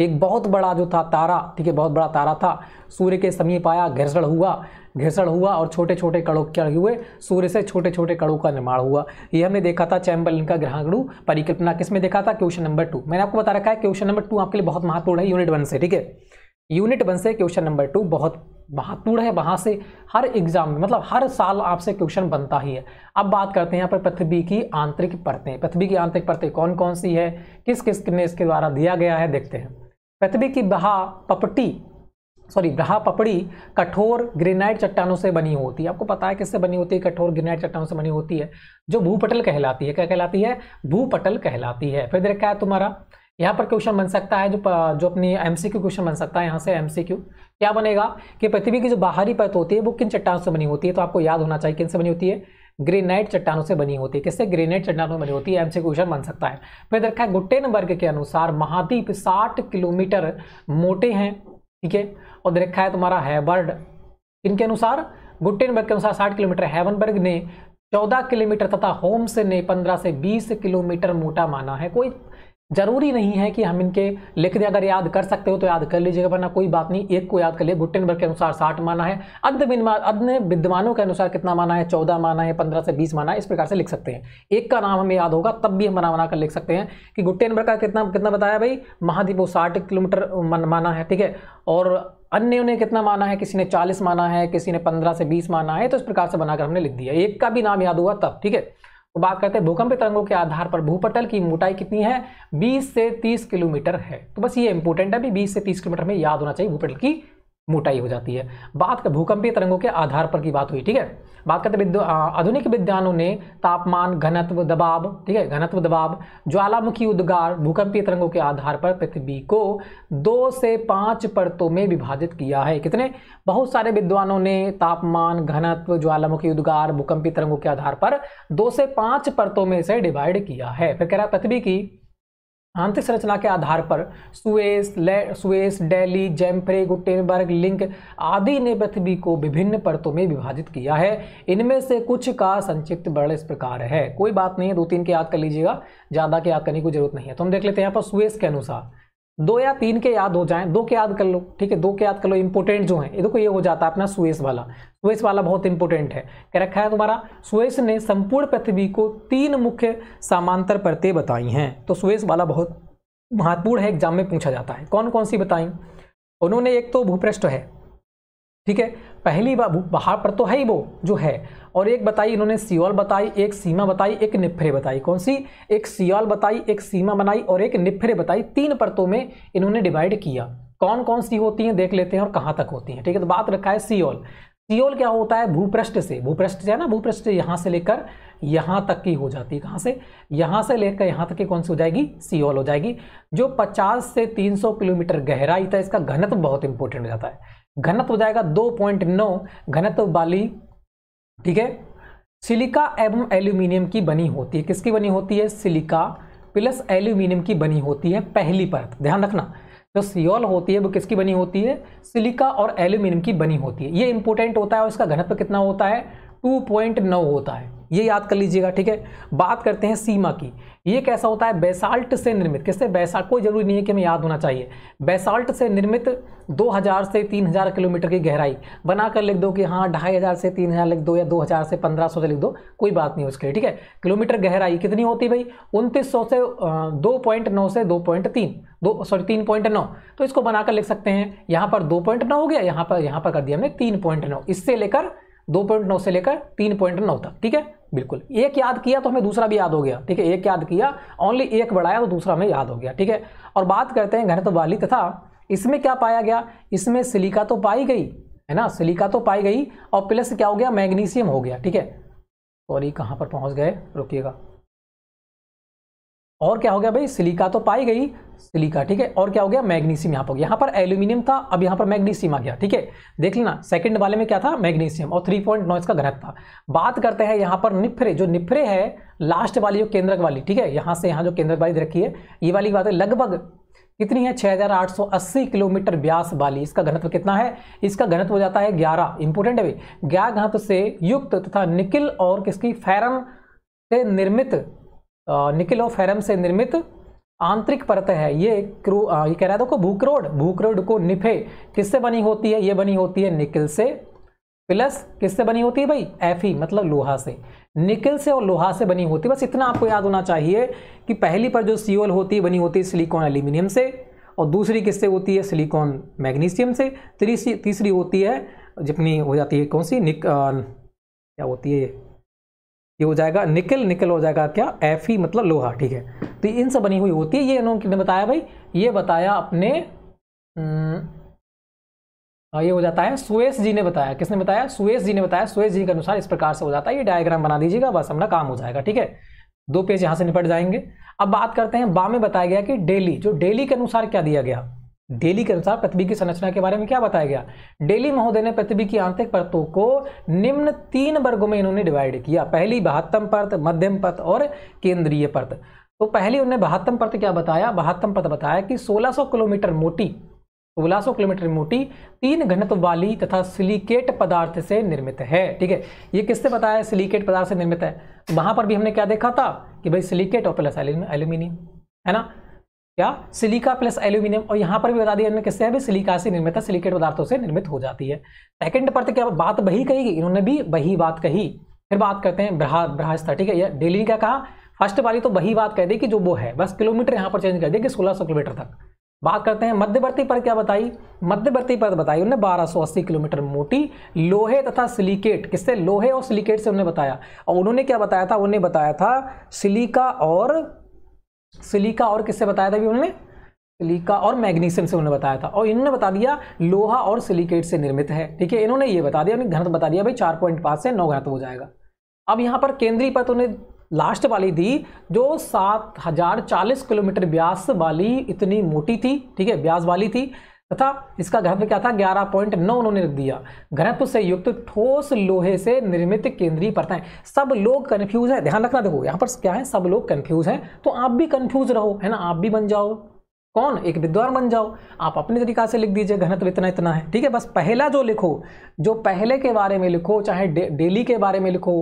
एक बहुत बड़ा जो था तारा ठीक है बहुत बड़ा तारा था सूर्य के समीप आया घर्षण हुआ घर्षण हुआ और छोटे छोटे कड़ों क्या हुए सूर्य से छोटे छोटे कड़ों का निर्माण हुआ ये हमने देखा था चैम्बल का ग्रहणु परिकल्पना किसमें देखा था क्वेश्चन नंबर टू मैंने आपको बता रखा है क्वेश्चन नंबर टू आपके लिए बहुत महत्वपूर्ण है यूनिट वन से ठीक है यूनिट वन से क्वेश्चन नंबर टू बहुत महत्वपूर्ण है वहाँ से हर एग्जाम में मतलब हर साल आपसे क्वेश्चन बनता ही है अब बात करते हैं यहाँ पर पृथ्वी की आंतरिक परतें पृथ्वी की आंतरिक परतें कौन कौन सी है किस किस ने इसके द्वारा दिया गया है देखते हैं पृथ्वी की बहा पपटी सॉरी ब्रहा पपड़ी कठोर ग्रेनाइट चट्टानों से बनी होती है आपको पता है किससे बनी होती है कठोर ग्रेनाइट चट्टानों से बनी होती है जो भूपटल कहलाती है क्या कहलाती है भूपटल कहलाती है फिर देखा है तुम्हारा यहाँ पर क्वेश्चन बन सकता है जो जो अपनी एमसीक्यू क्वेश्चन बन सकता है यहाँ से एमसीक्यू क्या बनेगा कि पृथ्वी की जो बाहरी परत होती है वो किन चट्टानों से बनी होती है तो आपको याद होना चाहिए किन से बनी होती है ग्रेनाइट चट्टानों से बनी होती है किससे ग्रेनाइट चट्टानों से बनी होती है एमसी क्वेश्चन बन सकता है फिर देखा है गुट्टेनबर्ग के अनुसार महाद्वीप साठ किलोमीटर मोटे हैं ठीक है और रखा है तुम्हारा हैबर्ड इनके अनुसार गुटेनबर्ग के अनुसार साठ किलोमीटर हैवनबर्ग ने चौदह किलोमीटर तथा होम्स ने पंद्रह से बीस किलोमीटर मोटा माना है कोई जरूरी नहीं है कि हम इनके लिख दें अगर याद कर सकते हो तो याद कर लीजिएगा वरना कोई बात नहीं एक को याद कर लिए गुटेनबर्ग के अनुसार साठ माना है अद्ध विद्वानों के अनुसार कितना माना है चौदह माना है पंद्रह से बीस माना है इस प्रकार से लिख सकते हैं एक का नाम हमें याद होगा तब भी हम बना कर लिख सकते हैं कि गुटेनबर्ग का कितना कितना बताया भाई महाद्वीप वो साठ किलोमीटर माना है ठीक है और अन्य ने कितना माना है किसी ने चालीस माना है किसी ने पंद्रह से बीस माना है तो इस प्रकार से बनाकर हमने लिख दिया एक का भी नाम याद हुआ तब ठीक है तो बात करते हैं भूकंप तरंगों के आधार पर भूपटल की मोटाई कितनी है 20 से 30 किलोमीटर है तो बस ये इंपॉर्टेंट है अभी 20 से 30 किलोमीटर में याद होना चाहिए भूपटल की मोटाई हो जाती है बात कर भूकंपीय तरंगों के आधार पर की बात हुई ठीक है बात करते विद्या आधुनिक विद्वानों ने तापमान घनत्व दबाव ठीक है घनत्व दबाव ज्वालामुखी उद्गार भूकंपीय तरंगों के आधार पर पृथ्वी को दो से पाँच परतों में विभाजित किया है कितने बहुत सारे विद्वानों ने तापमान घनत्व ज्वालामुखी उद्गार भूकंपीय तरंगों के आधार पर दो से पाँच परतों में इसे डिवाइड किया है फिर कह रहा पृथ्वी की आंतरिक संरचना के आधार पर Suess Suess Daly Jeffreys Gutenberg लिंक आदि ने पृथ्वी को विभिन्न परतों में विभाजित किया है इनमें से कुछ का संक्षिप्त वर्ण इस प्रकार है कोई बात नहीं है दो तीन के याद कर लीजिएगा ज़्यादा के याद करने की जरूरत नहीं है तो हम देख लेते हैं यहाँ पर सुएस के अनुसार दो या तीन के याद हो जाएं दो के याद कर लो ठीक है दो के याद कर लो इंपोर्टेंट जो है ये देखो ये हो जाता है अपना सुएस वाला सुएस वाला बहुत इंपोर्टेंट है क्या रखा है तुम्हारा सुएस ने संपूर्ण पृथ्वी को तीन मुख्य समांतर परतें बताई हैं तो सुएस वाला बहुत महत्वपूर्ण है एग्जाम में पूछा जाता है कौन कौन सी बताई उन्होंने एक तो भूपृष्ठ है ठीक है पहली बार बाहर पर तो है ही वो जो है और एक बताई इन्होंने सियोल बताई एक सीमा बताई एक निफरे बताई कौन सी एक सियोल बताई एक सीमा बनाई और एक निफरे बताई तीन परतों में इन्होंने डिवाइड किया कौन कौन सी होती हैं देख लेते हैं और कहाँ तक होती हैं ठीक है तो बात रखा है सियोल सियोल क्या होता है भूपृष्ठ से भूपृष्ठ से है ना भूपृष्ठ से यहाँ से लेकर यहाँ तक की हो जाती है कहाँ से यहाँ से लेकर यहाँ तक की कौन सी हो जाएगी सियोल हो जाएगी जो 50 से 300 किलोमीटर गहराई था इसका घनत्व बहुत इंपॉर्टेंट हो जाता है घनत्व हो जाएगा 2.9 घनत्व वाली ठीक है सिलिका एवं एल्यूमिनियम की बनी होती है किसकी बनी होती है सिलिका प्लस एल्यूमिनियम की बनी होती है पहली परत ध्यान रखना जो सियोल होती है वो किसकी बनी होती है सिलिका और एल्यूमिनियम की बनी होती है ये इंपॉर्टेंट होता है और इसका घनत्व कितना होता है 2.9 होता है ये याद कर लीजिएगा ठीक है बात करते हैं सीमा की ये कैसा होता है बेसाल्ट से निर्मित किससे बेसाल्ट कोई ज़रूरी नहीं है कि हमें याद होना चाहिए बेसाल्ट से निर्मित 2000 से 3000 किलोमीटर की गहराई बनाकर लिख दो कि हाँ ढाई हज़ार से 3000 लिख दो या 2000 से 1500 से लिख दो कोई बात नहीं उसके लिए ठीक है किलोमीटर गहराई कितनी होती भाई उनतीस से दो पॉइंट नौ से दो पॉइंट तीन दो सॉरी तीन पॉइंट नौ तो इसको बनाकर लिख सकते हैं यहाँ पर दो पॉइंट नौ हो गया यहाँ पर यहाँ पर कर दिया हमने तीन पॉइंट नौ इससे लेकर दो पॉइंट नौ से लेकर तीन पॉइंट नौ तक ठीक है बिल्कुल एक याद किया तो हमें दूसरा भी याद हो गया ठीक है एक याद किया ओनली एक बढ़ाया तो दूसरा हमें याद हो गया ठीक है और बात करते हैं घनत्व वाली तथा इसमें क्या पाया गया इसमें सिलिका तो पाई गई है ना सिलिका तो पाई गई और प्लस क्या हो गया मैग्नीशियम हो गया ठीक है सॉरी कहाँ पर पहुँच गए रुकीगा और क्या हो गया भाई सिलिका तो पाई गई सिलिका ठीक है और क्या हो गया मैग्नीशियम यहाँ पर यहाँ पर एल्यूमिनियम था अब यहाँ पर मैग्नीशियम आ गया ठीक है देख लेना सेकंड वाले में क्या था मैग्नीशियम और थ्री पॉइंट नौ इसका घनत था बात करते हैं यहाँ पर निफ्रे जो निफ्रे है लास्ट वाली जो केंद्रक वाली ठीक है यहाँ से यहाँ जो केंद्रक वाली रखी है ये वाली बात है लगभग कितनी है 6880 किलोमीटर व्यास वाली इसका घनत्व कितना है इसका घनत्व हो जाता है 11 इंपोर्टेंट है ग्यारह घनत्व से युक्त तथा निकिल और किसकी फेरन से निर्मित निकिलो फेरम से निर्मित आंतरिक परत है ये क्रू ये कह रहा था भूक्रोड भूक्रोड को निफे किससे बनी होती है ये बनी होती है निकिल से प्लस किससे बनी होती है भाई एफी मतलब लोहा से निकिल से और लोहा से बनी होती है बस इतना आपको याद होना चाहिए कि पहली पर जो सीओल होती है बनी होती है सिलिकॉन एल्यूमिनियम से और दूसरी किससे होती है सिलिकॉन मैग्नीशियम से तीसरी तीसरी होती है जितनी हो जाती है कौन सी निक आ, क्या होती है ये हो जाएगा निकल निकल हो जाएगा क्या एफ ई मतलब लोहा ठीक है तो इन सब बनी हुई होती है ये इन्होंने बताया भाई ये बताया अपने हम्म, हाँ, ये हो जाता है सुएस जी ने बताया किसने बताया सुएस जी ने बताया सुएस जी के अनुसार इस प्रकार से हो जाता है ये डायग्राम बना दीजिएगा बस हमारा काम हो जाएगा ठीक है दो पेज यहां से निपट जाएंगे अब बात करते हैं बा में बताया गया कि डेली जो डेली के अनुसार क्या दिया गया हम्म। डेली के अनुसार पृथ्वी की संरचना के बारे में क्या बताया गया डेली महोदय ने पृथ्वी की आंतरिक परतों को निम्न तीन वर्गों में इन्होंने डिवाइड किया पहली बहत्तम परत मध्यम परत और केंद्रीय परत तो पहली उन्होंने बहत्तम परत क्या बताया बहत्तम परत बताया कि 1600 किलोमीटर मोटी 1600 किलोमीटर मोटी तीन घनत्व वाली तथा सिलिकेट पदार्थ से निर्मित है ठीक है ये किससे बताया सिलिकेट पदार्थ से निर्मित है वहां पर भी हमने क्या देखा था कि भाई सिलिकेट और प्लस एल्यूमिनियम है ना या सिलिका प्लस एल्यूमिनियम और यहाँ पर भी बता दिया किससे है सिलिका से निर्मित है सिलिकेट पदार्थों से निर्मित हो जाती है सेकंड पर तो क्या बात बही कही इन्होंने भी बही बात कही फिर बात करते हैं ब्रहा ब्रहास्था ठीक है डेली क्या कहा फर्स्ट वाली तो वही बात कह दी कि जो वो है बस किलोमीटर यहाँ पर चेंज कर दिया कि सोलह सौ किलोमीटर तक बात करते हैं मध्यवर्ती पर क्या बताई मध्यवर्ती पर बताई उन्हें 1280 किलोमीटर मोटी लोहे तथा सिलिकेट किससे लोहे और सिलिकेट से उन्हें बताया और उन्होंने क्या बताया था उन्हें बताया था सिलिका और सिलिका और किससे बताया था उन्होंने सिलिका और मैग्नीशियम से उन्होंने बताया था और इन्होंने बता दिया लोहा और सिलिकेट से निर्मित है ठीक है इन्होंने ये बता दिया उन्होंने घनत्व बता दिया भाई चार पॉइंट पाँच से नौ घनत्व हो जाएगा अब यहाँ पर केंद्रीय पथ तो उन्हें लास्ट वाली दी जो सात हजार चालीस किलोमीटर व्यास वाली इतनी मोटी थी ठीक है व्यास वाली थी तथा इसका घनत्व क्या था 11.9 उन्होंने रख दिया घनत्व से युक्त ठोस लोहे से निर्मित केंद्रीय परतें सब लोग कंफ्यूज है ध्यान रखना देखो यहाँ पर क्या है सब लोग कंफ्यूज हैं तो आप भी कंफ्यूज रहो है ना आप भी बन जाओ कौन एक विद्वान बन जाओ आप अपने तरीका से लिख दीजिए घनत्व इतना इतना है ठीक है बस पहला जो लिखो जो पहले के बारे में लिखो चाहे डे, डेली के बारे में लिखो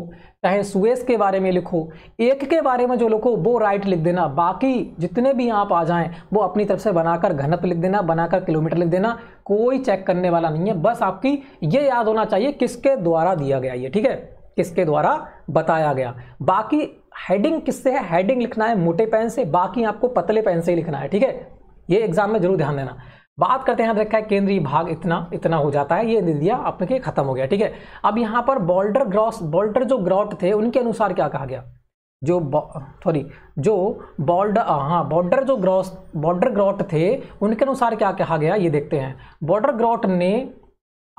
चाहे सुएस के बारे में लिखो एक के बारे में जो लिखो वो राइट लिख देना बाकी जितने भी आप आ जाएं वो अपनी तरफ से बनाकर घनत्व लिख देना बनाकर किलोमीटर लिख देना कोई चेक करने वाला नहीं है बस आपकी ये याद होना चाहिए किसके द्वारा दिया गया ये ठीक है किसके द्वारा बताया गया बाकी हेडिंग किससे है हेडिंग लिखना है मोटे पेन से बाकी आपको पतले पेन से ही लिखना है ठीक है ये एग्जाम में जरूर ध्यान देना बात करते हैं देखा है केंद्रीय भाग इतना इतना हो जाता है ये दे दिया आपके खत्म हो गया ठीक है अब यहाँ पर बॉल्डर ग्रॉस बॉल्डर जो ग्रॉट थे उनके अनुसार क्या कहा गया जो सॉरी जो बॉर्डर हाँ बॉर्डर जो ग्रॉस बॉर्डर ग्रॉट थे उनके अनुसार क्या कहा गया ये देखते हैं बॉर्डर ग्रॉट ने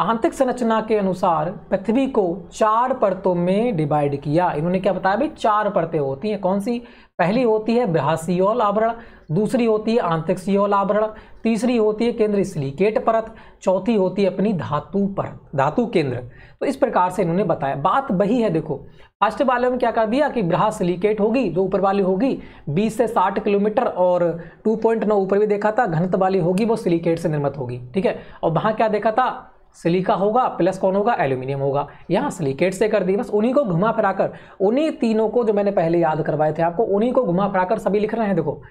आंतरिक संरचना के अनुसार पृथ्वी को चार परतों में डिवाइड किया इन्होंने क्या बताया भाई चार परतें होती हैं कौन सी पहली होती है ब्रहासियोल आवरण दूसरी होती है आंतरिक सियोल आवरण तीसरी होती है केंद्र सिलिकेट परत चौथी होती है अपनी धातु परत धातु केंद्र तो इस प्रकार से इन्होंने बताया बात वही है देखो फर्स्ट वाले में क्या कर दिया कि ब्रहा सिलिकेट होगी जो ऊपर वाली होगी 20 से 60 किलोमीटर और 2.9 ऊपर भी देखा था घनत्व वाली होगी वो सिलिकेट से निर्मित होगी ठीक है और वहाँ क्या देखा था सिलिका होगा प्लस कौन होगा एल्यूमिनियम होगा यहाँ सिलिकेट से कर दिए बस उन्हीं को घुमा फिराकर उन्हीं तीनों को जो मैंने पहले याद करवाए थे आपको उन्हीं को घुमा फिराकर सभी लिख रहे हैं देखो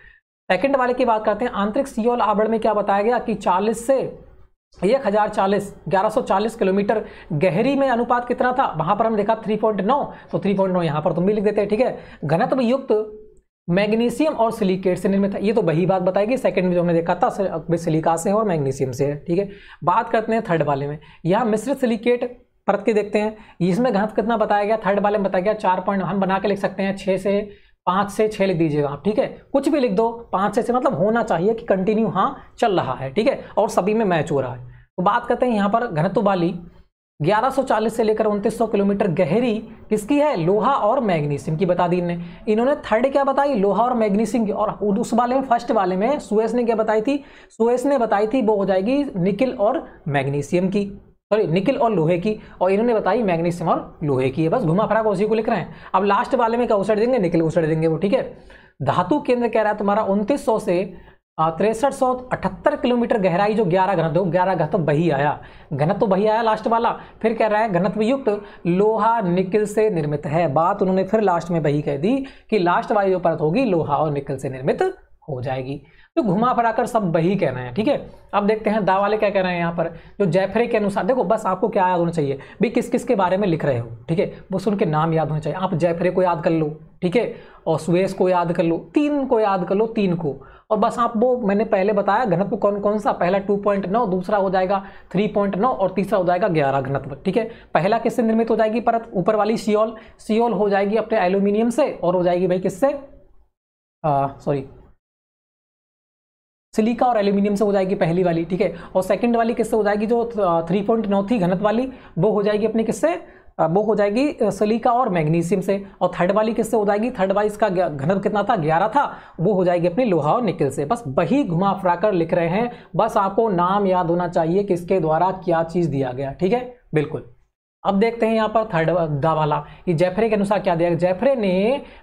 सेकंड वाले की बात करते हैं आंतरिक सियोल आवरण में क्या बताया गया कि चालीस से एक हजार चालीस ग्यारह सौ चालीस किलोमीटर गहरी में अनुपात कितना था वहां पर हम देखा थ्री पॉइंट नौ तो थ्री पॉइंट नौ यहां पर तुम भी लिख देते हैं ठीक है घनत्व युक्त मैग्नीशियम और सिलिकेट से निर्मित है ये तो वही बात बताएगी सेकंड में जो हमने देखा था सिलिका से और मैग्नीशियम से है ठीक है बात करते हैं थर्ड वाले में यहाँ मिश्रित सिलिकेट परत के देखते हैं इसमें घनत्व कितना बताया गया थर्ड वाले में बताया गया चार पॉइंट हम बना के लिख सकते हैं छः से पाँच से छः लिख दीजिएगा आप ठीक है कुछ भी लिख दो पाँच से मतलब होना चाहिए कि कंटिन्यू हाँ चल रहा है ठीक है और सभी में मैच हो रहा है तो बात करते हैं यहाँ पर घनत्व वाली 1140 से लेकर 2900 किलोमीटर गहरी किसकी है लोहा और मैग्नीशियम की बता दी इन्हें इन्होंने थर्ड क्या बताई लोहा और मैग्नीशियम की और उस वाले में फर्स्ट वाले में सुएस ने क्या बताई थी सुएस ने बताई थी वो हो जाएगी निकिल और मैग्नीशियम की सॉरी निकिल और लोहे की और इन्होंने बताई मैग्नीशियम और लोहे की है बस घुमा फरा उसी को लिख रहे हैं अब लास्ट वाले में क्या उछड़ देंगे निकिल उछड़ देंगे वो ठीक है धातु केंद्र कह रहा है तुम्हारा उनतीस से तिरसठ सौ अठहत्तर किलोमीटर गहराई जो ग्यारह घनत्व ग्यारह घनत्व बही आया घनत्व तो बही आया लास्ट वाला फिर कह रहा है घनत्व युक्त लोहा निकिल से निर्मित है बात उन्होंने फिर लास्ट में बही कह दी कि लास्ट वाली जो परत होगी लोहा और निकिल से निर्मित हो जाएगी तो घुमा फिरा कर सब वही कह रहे हैं ठीक है अब देखते हैं दा वाले क्या कह रहे हैं यहाँ पर जो जयफरे के अनुसार देखो बस आपको क्या याद होना चाहिए भाई किस किस के बारे में लिख रहे हो ठीक है बस उनके नाम याद होने चाहिए आप जयफरे को याद कर लो ठीक है और सुवेश को याद कर लो तीन को याद कर लो तीन को और बस आप वो मैंने पहले बताया घनत्व कौन कौन सा पहला टू पॉइंट नौ दूसरा हो जाएगा थ्री पॉइंट नौ और तीसरा हो जाएगा ग्यारह घनत्व ठीक है पहला किससे निर्मित हो जाएगी परत ऊपर वाली सियोल सियोल हो जाएगी अपने एल्यूमिनियम से और हो जाएगी भाई किससे सॉरी सिलिका और एल्यूमिनियम से हो जाएगी पहली वाली ठीक है और सेकंड वाली किससे हो जाएगी जो थ्री पॉइंट नौ थी घनत वाली वो हो जाएगी अपने किससे वो हो जाएगी सिलिका और मैग्नीशियम से और थर्ड वाली किससे हो जाएगी थर्ड वाली इसका घनत्व कितना था ग्यारह था वो हो जाएगी अपनी लोहा और निकल से बस वही घुमा फिरा कर लिख रहे हैं बस आपको नाम याद होना चाहिए किसके द्वारा क्या चीज़ दिया गया ठीक है बिल्कुल अब देखते हैं यहाँ पर थर्ड दा वाला ये जेफरे के अनुसार क्या दिया जेफरे ने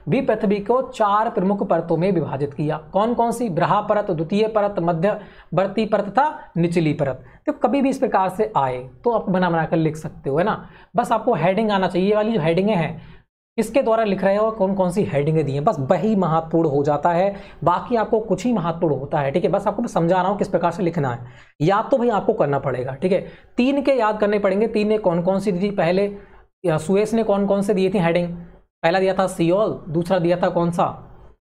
भी पृथ्वी को चार प्रमुख परतों में विभाजित किया कौन कौन सी ब्रहा परत द्वितीय परत मध्य मध्यवर्ती परत तथा निचली परत तो कभी भी इस प्रकार से आए तो आप बना बना कर लिख सकते हो है ना बस आपको हेडिंग आना चाहिए वाली जो हेडिंगें हैं इसके द्वारा लिख रहे हैं और कौन कौन सी हेडिंगें दी हैं बस वही महत्वपूर्ण हो जाता है बाकी आपको कुछ ही महत्वपूर्ण होता है ठीक है बस आपको मैं समझा रहा हूँ किस प्रकार से लिखना है याद तो भाई आपको करना पड़ेगा ठीक है तीन के याद करने पड़ेंगे तीन ने कौन कौन सी दी थी पहले सुएस ने कौन कौन से दिए थी हेडिंग पहला दिया था सियोल दूसरा दिया था कौन सा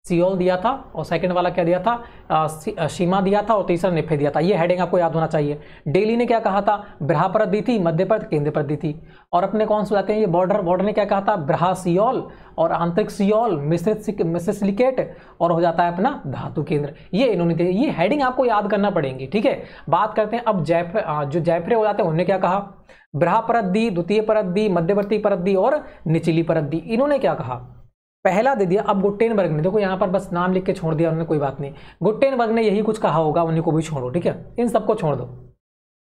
सियोल दिया था और सेकंड वाला क्या दिया था आ, सी, आ, सीमा दिया था और तीसरा निफे दिया था ये हेडिंग आपको याद होना चाहिए डेली ने क्या कहा था ब्रहा परत दी थी मध्य परत केंद्र परत दी थी और अपने कौन से जाते हैं ये बॉर्डर बॉर्डर ने क्या कहा था ब्रहा सियोल और आंतरिक सियोल मिश्रित मिश्रित सिलिकेट और हो जाता है अपना धातु केंद्र ये इन्होंने दिया ये हेडिंग आपको याद करना पड़ेंगी ठीक है बात करते हैं अब जयफ्रे जो जयफ्रे हो जाते हैं उन्होंने क्या कहा ब्रहा परत दी द्वितीय परत दी मध्यवर्ती परत दी और निचली परत दी इन्होंने क्या कहा पहला दे दिया अब गुट्टेनबर्ग ने देखो यहाँ पर बस नाम लिख के छोड़ दिया उन्होंने कोई बात नहीं गुट्टेनबर्ग ने यही कुछ कहा होगा उन्हीं को भी छोड़ो ठीक है इन सबको छोड़ दो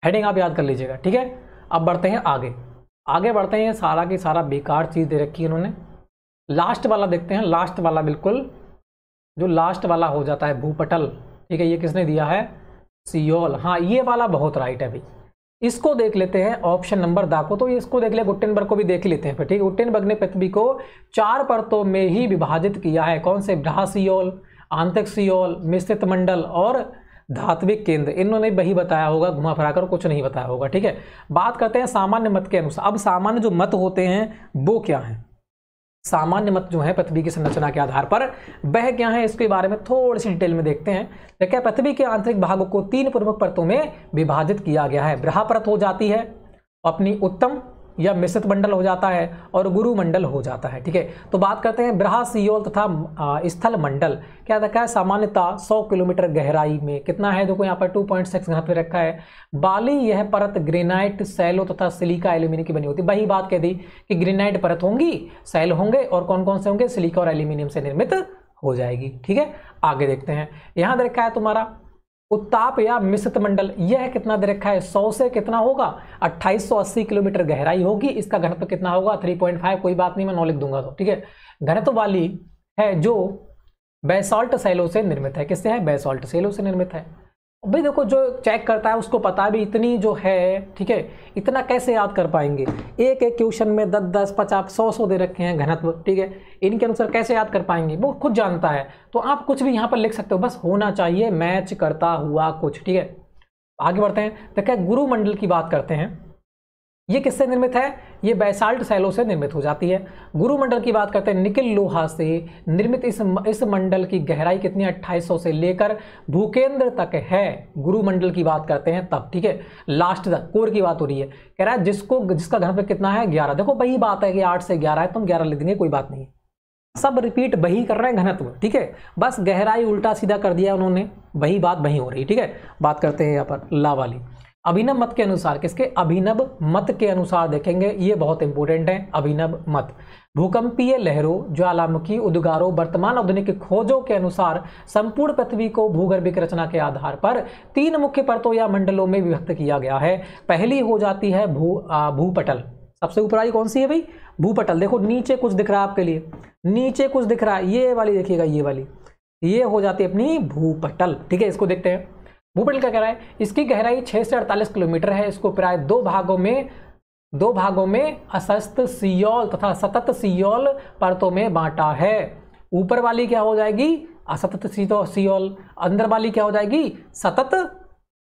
हेडिंग आप याद कर लीजिएगा ठीक है अब बढ़ते हैं आगे आगे बढ़ते हैं सारा की सारा बेकार चीज़ दे रखी है उन्होंने लास्ट वाला देखते हैं लास्ट वाला बिल्कुल जो लास्ट वाला हो जाता है भूपटल ठीक है ये किसने दिया है सियोल हाँ ये वाला बहुत राइट है भाई इसको देख लेते हैं ऑप्शन नंबर दा को तो इसको देख ले गुट्टेनबर्ग को भी देख लेते हैं फिर ठीक है गुट्टेनबर्ग ने पृथ्वी को चार परतों में ही विभाजित किया है कौन से ब्रहासियोल आंतक सियोल मिश्रित मंडल और धात्विक केंद्र इन्होंने वही बताया होगा घुमा फिरा कर कुछ नहीं बताया होगा ठीक है बात करते हैं सामान्य मत के अनुसार अब सामान्य जो मत होते हैं वो क्या हैं सामान्य मत जो है पृथ्वी की संरचना के आधार पर वह क्या है इसके बारे में थोड़ी सी डिटेल में देखते हैं देखिए पृथ्वी के आंतरिक भागों को तीन प्रमुख परतों में विभाजित किया गया है ब्रहा परत हो जाती है अपनी उत्तम या मिश्रित मंडल हो जाता है और गुरु मंडल हो जाता है ठीक है तो बात करते हैं ब्रह सियोल तथा स्थल मंडल क्या रखा है सामान्यता 100 किलोमीटर गहराई में कितना है देखो यहाँ पर 2.6 पॉइंट सिक्स घर रखा है बाली यह परत ग्रेनाइट सेलो तथा सिलिका एल्यूमिनियम की बनी होती है वही बात कह दी कि ग्रेनाइट परत होंगी सैल होंगे और कौन कौन से होंगे सिलिका और एल्यूमिनियम से निर्मित हो जाएगी ठीक है आगे देखते हैं यहाँ देखा है तुम्हारा उत्ताप या मिश्रित मंडल यह कितना दे रखा है 100 से कितना होगा 2880 किलोमीटर गहराई होगी इसका घनत्व कितना होगा 3.5 कोई बात नहीं मैं नॉलेज दूंगा तो ठीक है घनत्व वाली है जो बेसॉल्ट सेलो से निर्मित है किससे है बेसॉल्ट सेलो से निर्मित है भाई देखो जो चेक करता है उसको पता भी इतनी जो है ठीक है इतना कैसे याद कर पाएंगे एक एक क्वेश्चन में दस दस पचास सौ सौ दे रखे हैं घनत्व ठीक है इनके अनुसार कैसे याद कर पाएंगे वो खुद जानता है तो आप कुछ भी यहाँ पर लिख सकते हो बस होना चाहिए मैच करता हुआ कुछ ठीक है आगे बढ़ते हैं तो क्या की बात करते हैं ये किससे निर्मित है ये बैसाल्ट सेलों से निर्मित हो जाती है गुरुमंडल की बात करते हैं निकिल लोहा से निर्मित इस इस मंडल की गहराई कितनी 2800 से लेकर भूकेंद्र तक है गुरुमंडल की बात करते हैं तब ठीक है लास्ट तक कोर की बात हो रही है कह रहा है जिसको जिसका पर कितना है ग्यारह देखो वही बात है कि आठ से ग्यारह है तुम ग्यारह ले देंगे कोई बात नहीं सब रिपीट वही कर रहे हैं घनत्व ठीक है बस गहराई उल्टा सीधा कर दिया उन्होंने वही बात वही हो रही ठीक है बात करते हैं यहाँ पर लावाली वाली अभिनव मत के अनुसार किसके अभिनव मत के अनुसार देखेंगे ये बहुत इंपॉर्टेंट है अभिनव मत भूकंपीय लहरों ज्वालामुखी उद्गारों वर्तमान आधुनिक खोजों के अनुसार संपूर्ण पृथ्वी को भूगर्भिक रचना के आधार पर तीन मुख्य परतों या मंडलों में विभक्त किया गया है पहली हो जाती है भू भूपटल सबसे ऊपर आई कौन सी है भाई भूपटल देखो नीचे कुछ दिख रहा है आपके लिए नीचे कुछ दिख रहा है ये वाली देखिएगा ये वाली ये हो जाती है अपनी भूपटल ठीक है इसको देखते हैं भूपेंद्र का कह रहा है इसकी गहराई 6 से 48 किलोमीटर है इसको प्राय दो भागों में दो भागों में असस्त सियोल तथा सतत सियोल परतों में बांटा है ऊपर वाली क्या हो जाएगी असतत सियोल अंदर वाली क्या हो जाएगी सतत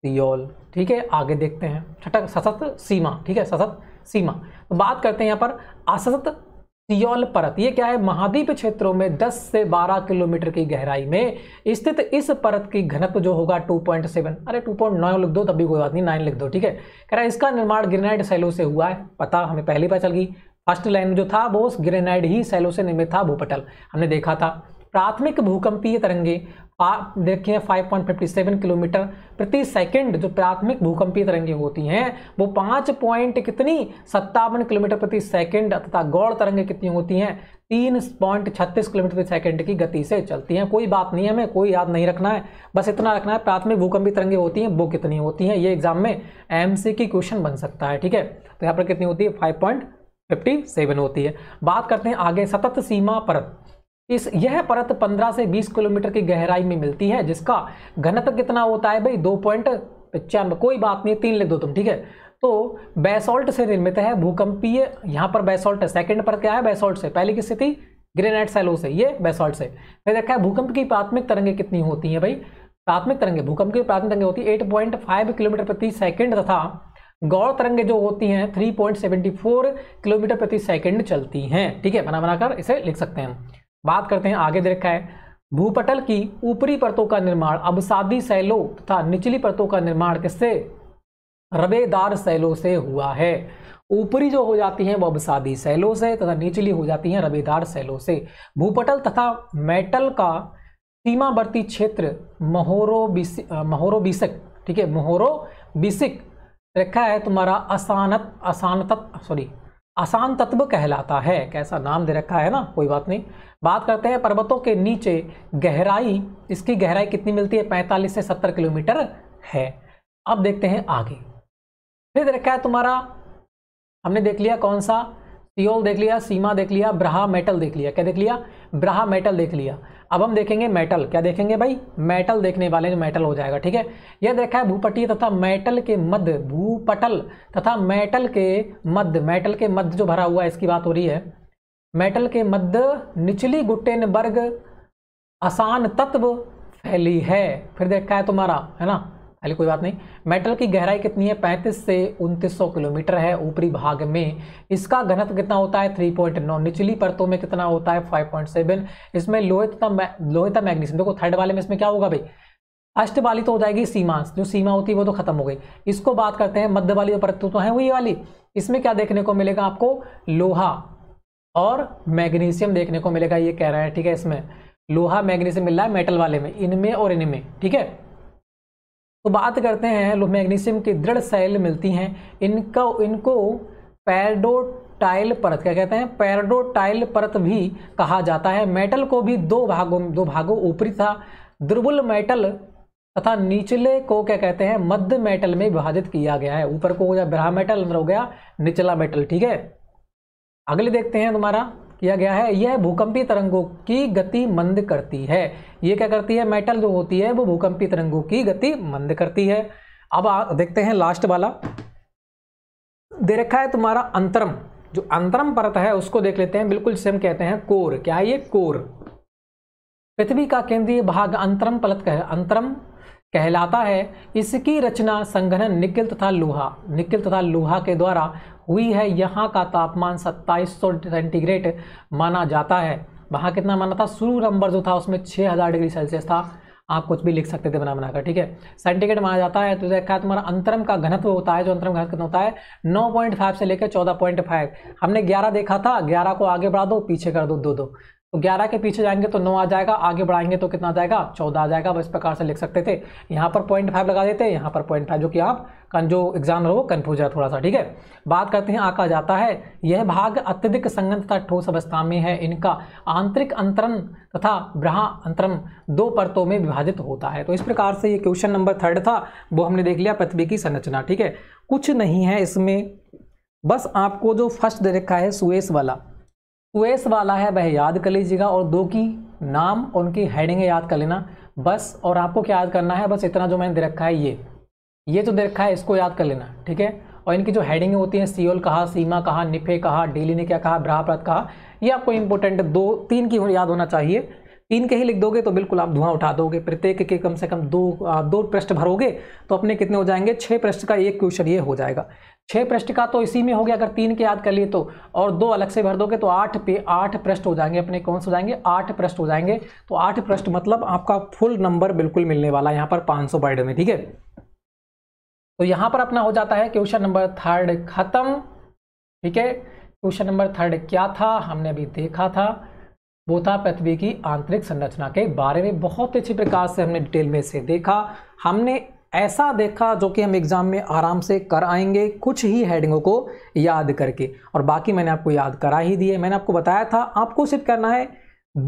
सियोल ठीक है आगे देखते हैं छठक सतत सीमा ठीक है सतत सीमा तो बात करते हैं यहाँ पर असतत सियोल परत ये क्या है महाद्वीप क्षेत्रों में 10 से 12 किलोमीटर की गहराई में स्थित इस परत की घनत्व जो होगा 2.7 अरे 2.9 लिख दो तभी कोई बात नहीं नाइन लिख दो ठीक है कह रहा है इसका निर्माण ग्रेनाइट सैलो से हुआ है पता हमें पहले पता चल गई फर्स्ट लाइन जो था वो ग्रेनाइड ही सैलो से निर्मित था भूपटल हमने देखा था प्राथमिक भूकंपीय तरंगे देखिए 5.57 किलोमीटर प्रति सेकंड जो प्राथमिक भूकंपीय तरंगें होती हैं वो पाँच पॉइंट कितनी सत्तावन किलोमीटर प्रति सेकंड तथा गौड़ तरंगें कितनी होती हैं तीन पॉइंट छत्तीस किलोमीटर प्रति सेकंड की गति से चलती हैं कोई बात नहीं है हमें कोई याद नहीं रखना है बस इतना रखना है प्राथमिक भूकंपी तरंगें होती हैं वो कितनी होती हैं ये एग्जाम में एम की क्वेश्चन बन सकता है ठीक है तो यहाँ पर कितनी होती है फाइव होती है बात करते हैं आगे सतत सीमा परत इस यह परत 15 से 20 किलोमीटर की गहराई में मिलती है जिसका घनत्व कितना होता है भाई दो पॉइंट पचानवे कोई बात नहीं तीन लिख दो तुम ठीक है तो बेसोल्ट से निर्मित है भूकंपीय यहाँ पर बेसोल्ट है सेकंड पर क्या है बेसोल्ट से पहली की स्थिति ग्रेनाइट सेलो से ये बेसोल्ट से फिर देखा है भूकंप की प्राथमिक तरंगे कितनी होती हैं भाई प्राथमिक तरंगे भूकंप की प्राथमिक तरंगे होती है एट पॉइंट फाइव किलोमीटर प्रति सेकेंड तथा गौर तरंगे जो होती हैं 3.74 किलोमीटर प्रति सेकंड चलती हैं ठीक है बना बनाकर इसे लिख सकते हैं बात करते हैं आगे देखा है भूपटल की ऊपरी परतों का निर्माण अबसादी सैलो तथा निचली परतों का निर्माण किससे रबेदार सैलो से हुआ है ऊपरी जो हो जाती हैं वो अबसादी सैलो से तथा निचली हो जाती हैं रबेदार सैलों से भूपटल तथा मेटल का सीमावर्ती क्षेत्र महोरोबिसिक महोरोबिसक ठीक है मोहरो बिसिक रखा है तुम्हारा असानत असानत सॉरी आसान तत्व कहलाता है कैसा नाम दे रखा है ना कोई बात नहीं बात करते हैं पर्वतों के नीचे गहराई इसकी गहराई कितनी मिलती है 45 से 70 किलोमीटर है अब देखते हैं आगे फिर दे रखा है तुम्हारा हमने देख लिया कौन सा सियोल देख लिया सीमा देख लिया ब्रहा मेटल देख लिया क्या देख लिया ब्रहा मेटल देख लिया अब हम देखेंगे मेटल क्या देखेंगे भाई मेटल देखने वाले जो मेटल हो जाएगा ठीक है यह देखा है भूपटी तथा मेटल के मध्य भूपटल तथा मेटल के मध्य मेटल के मध्य जो भरा हुआ है इसकी बात हो रही है मेटल के मध्य निचली वर्ग आसान तत्व फैली है फिर देखा है तुम्हारा है ना चलिए कोई बात नहीं मेटल की गहराई कितनी है 35 से 2900 किलोमीटर है ऊपरी भाग में इसका घनत्व कितना होता है 3.9 निचली परतों में कितना होता है 5.7 इसमें लोहित तथा मैग्नीशियम देखो थर्ड वाले में इसमें क्या होगा भाई अष्ट वाली तो हो जाएगी सीमांश जो सीमा होती है वो तो खत्म हो गई इसको बात करते हैं मध्य वाली जो परत तो है वही वाली इसमें क्या देखने को मिलेगा आपको लोहा और मैग्नीशियम देखने को मिलेगा ये कह रहा है ठीक है इसमें लोहा मैग्नीशियम मिल रहा है मेटल वाले में इनमें और इनमें ठीक है तो बात करते हैं मैग्नीशियम की दृढ़ सेल मिलती हैं इनका इनको पैरडोटाइल परत क्या कहते हैं पैरडोटाइल परत भी कहा जाता है मेटल को भी दो भागों दो भागों ऊपरी था दुर्बल मेटल तथा निचले को क्या कहते हैं मध्य मेटल में विभाजित किया गया है ऊपर को हो गया ब्रह मेटल अंदर हो गया निचला मेटल ठीक है अगले देखते हैं तुम्हारा किया गया है यह भूकंपी तरंगों की गति मंद करती है यह क्या करती है मेटल जो होती है वो भूकंपी तरंगों की गति मंद करती है अब आ, देखते हैं लास्ट वाला दे रखा है तुम्हारा अंतरम जो अंतरम परत है उसको देख लेते हैं बिल्कुल सेम कहते हैं कोर क्या है ये कोर पृथ्वी का केंद्रीय भाग अंतरम पलत कह अंतरम कहलाता है इसकी रचना संघनन निकिल तथा लोहा निकिल तथा लोहा के द्वारा हुई है यहाँ का तापमान 2700 सेंटीग्रेड माना जाता है वहाँ कितना माना था शुरू नंबर जो था उसमें 6000 डिग्री सेल्सियस था आप कुछ भी लिख सकते थे बना बनाकर ठीक है सेंटीग्रेड माना जाता है तो देखा तुम्हारा अंतरम का घनत्व होता है जो अंतरम घनत्व कितना होता है 9.5 से लेकर 14.5 हमने 11 देखा था 11 को आगे बढ़ा दो पीछे कर दो दो दो तो 11 के पीछे जाएंगे तो 9 आ जाएगा आगे बढ़ाएंगे तो कितना आ जाएगा 14 आ जाएगा इस प्रकार से लिख सकते थे यहाँ पर पॉइंट फाइव लगा देते हैं यहाँ पर पॉइंट फाइव जो कि आप जो एग्जाम हो कन्फ्यूज है थोड़ा सा ठीक है बात करते हैं आका जाता है यह भाग अत्यधिक संगत तथा ठोस अवस्था में है इनका आंतरिक अंतरण तथा ब्रहा अंतरण दो परतों में विभाजित होता है तो इस प्रकार से ये क्वेश्चन नंबर थर्ड था वो हमने देख लिया पृथ्वी की संरचना ठीक है कुछ नहीं है इसमें बस आपको जो फर्स्ट दे रखा है सुएस वाला ओएस वाला है वह याद कर लीजिएगा और दो की नाम और उनकी हेडिंग याद कर लेना बस और आपको क्या याद करना है बस इतना जो मैंने दे रखा है ये ये जो दे रखा है इसको याद कर लेना ठीक है और इनकी जो हेडिंग होती है सीओल कहा सीमा कहा निफे कहा डेली ने क्या कहा ब्राहप्रत कहा ये आपको इंपॉर्टेंट दो तीन की याद होना चाहिए तीन के ही लिख दोगे तो बिल्कुल आप धुआं उठा दोगे प्रत्येक के कम से कम दो दो पृष्ठ भरोगे तो अपने कितने हो जाएंगे छह पृष्ठ का एक क्वेश्चन ये हो जाएगा छः पृष्ठ का तो इसी में हो गया अगर तीन के याद कर लिए तो और दो अलग से भर दोगे तो आठ पे आठ पृष्ठ हो जाएंगे अपने कौन से हो जाएंगे आठ पृष्ठ हो जाएंगे तो आठ पृष्ठ मतलब आपका फुल नंबर बिल्कुल मिलने वाला है यहाँ पर पाँच सौ वर्ड में ठीक है तो यहाँ पर अपना हो जाता है क्वेश्चन नंबर थर्ड खत्म ठीक है क्वेश्चन नंबर थर्ड क्या था हमने अभी देखा था वो था पृथ्वी की आंतरिक संरचना के बारे में बहुत अच्छी प्रकार से हमने डिटेल में से देखा हमने ऐसा देखा जो कि हम एग्ज़ाम में आराम से कर आएंगे कुछ ही हेडिंगों को याद करके और बाकी मैंने आपको याद करा ही दिए मैंने आपको बताया था आपको सिर्फ करना है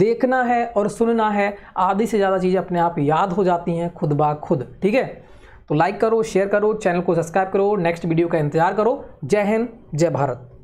देखना है और सुनना है आधी से ज़्यादा चीज़ें अपने आप याद हो जाती हैं खुद बा खुद ठीक है तो लाइक करो शेयर करो चैनल को सब्सक्राइब करो नेक्स्ट वीडियो का इंतजार करो जय हिंद जय भारत